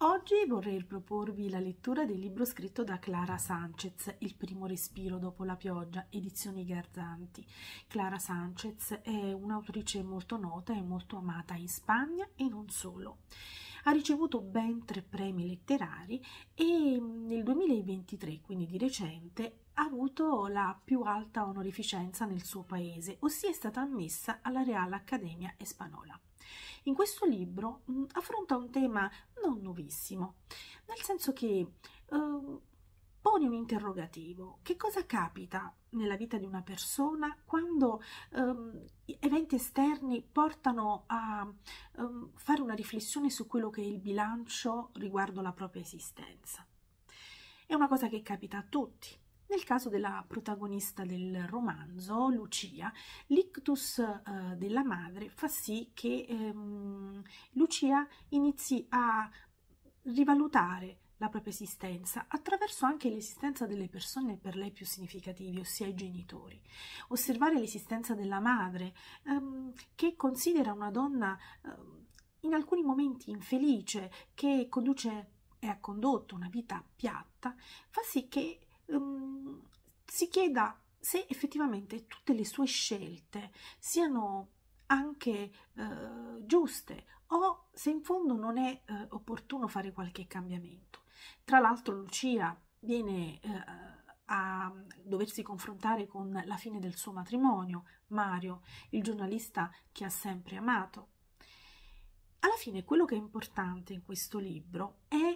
Oggi vorrei proporvi la lettura del libro scritto da Clara Sanchez, Il primo respiro dopo la pioggia, edizioni Garzanti. Clara Sanchez è un'autrice molto nota e molto amata in Spagna e non solo ha ricevuto ben tre premi letterari e mm, nel 2023, quindi di recente, ha avuto la più alta onorificenza nel suo paese, ossia è stata ammessa alla Real Accademia Espanola. In questo libro mh, mm, affronta un tema non nuovissimo, nel senso che eh, poni un interrogativo. Che cosa capita nella vita di una persona quando ehm, eventi esterni portano a ehm, fare una riflessione su quello che è il bilancio riguardo la propria esistenza? È una cosa che capita a tutti. Nel caso della protagonista del romanzo, Lucia, l'ictus eh, della madre fa sì che ehm, Lucia inizi a rivalutare la propria esistenza attraverso anche l'esistenza delle persone per lei più significativi, ossia i genitori. Osservare l'esistenza della madre, ehm, che considera una donna ehm, in alcuni momenti infelice, che conduce e ha condotto una vita piatta, fa sì che ehm, si chieda se effettivamente tutte le sue scelte siano anche eh, giuste o se in fondo non è eh, opportuno fare qualche cambiamento. Tra l'altro Lucia viene eh, a doversi confrontare con la fine del suo matrimonio, Mario, il giornalista che ha sempre amato. Alla fine quello che è importante in questo libro è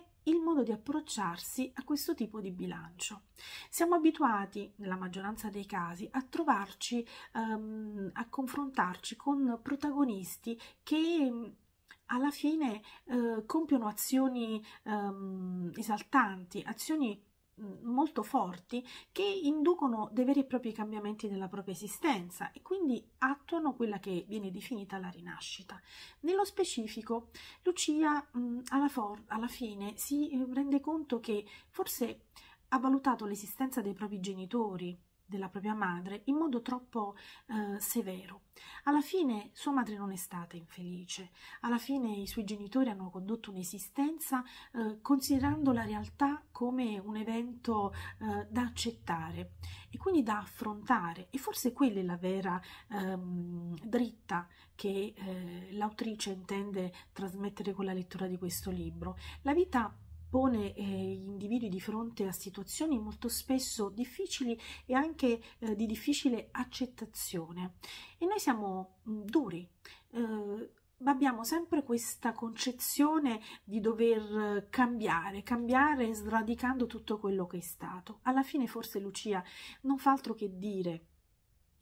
modo di approcciarsi a questo tipo di bilancio. Siamo abituati, nella maggioranza dei casi, a trovarci, um, a confrontarci con protagonisti che mm, alla fine eh, compiono azioni um, esaltanti, azioni molto forti che inducono dei veri e propri cambiamenti nella propria esistenza e quindi attuano quella che viene definita la rinascita. Nello specifico, Lucia mh, alla, for- alla fine si eh, rende conto che forse ha valutato l'esistenza dei propri genitori, della propria madre in modo troppo eh, severo. Alla fine sua madre non è stata infelice, alla fine i suoi genitori hanno condotto un'esistenza eh, considerando la realtà come un evento eh, da accettare e quindi da affrontare e forse quella è la vera ehm, dritta che eh, l'autrice intende trasmettere con la lettura di questo libro. La vita pone eh, gli individui di fronte a situazioni molto spesso difficili e anche eh, di difficile accettazione. E noi siamo mh, mm, duri. Eh, abbiamo sempre questa concezione di dover cambiare, cambiare sradicando tutto quello che è stato. Alla fine forse Lucia non fa altro che dire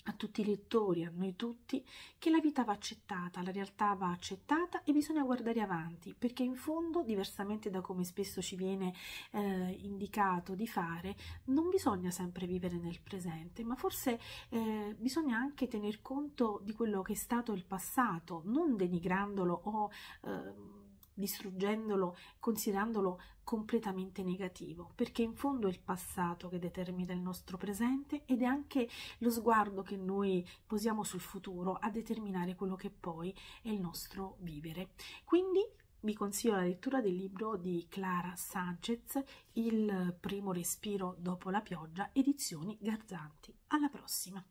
a tutti i lettori, a noi tutti, che la vita va accettata, la realtà va accettata e bisogna guardare avanti, perché in fondo, diversamente da come spesso ci viene eh, indicato di fare, non bisogna sempre vivere nel presente, ma forse eh, bisogna anche tener conto di quello che è stato il passato, non denigrandolo o eh, distruggendolo, considerandolo completamente negativo, perché in fondo è il passato che determina il nostro presente ed è anche lo sguardo che noi posiamo sul futuro a determinare quello che poi è il nostro vivere. Quindi vi consiglio la lettura del libro di Clara Sanchez, Il primo respiro dopo la pioggia, edizioni Garzanti. Alla prossima!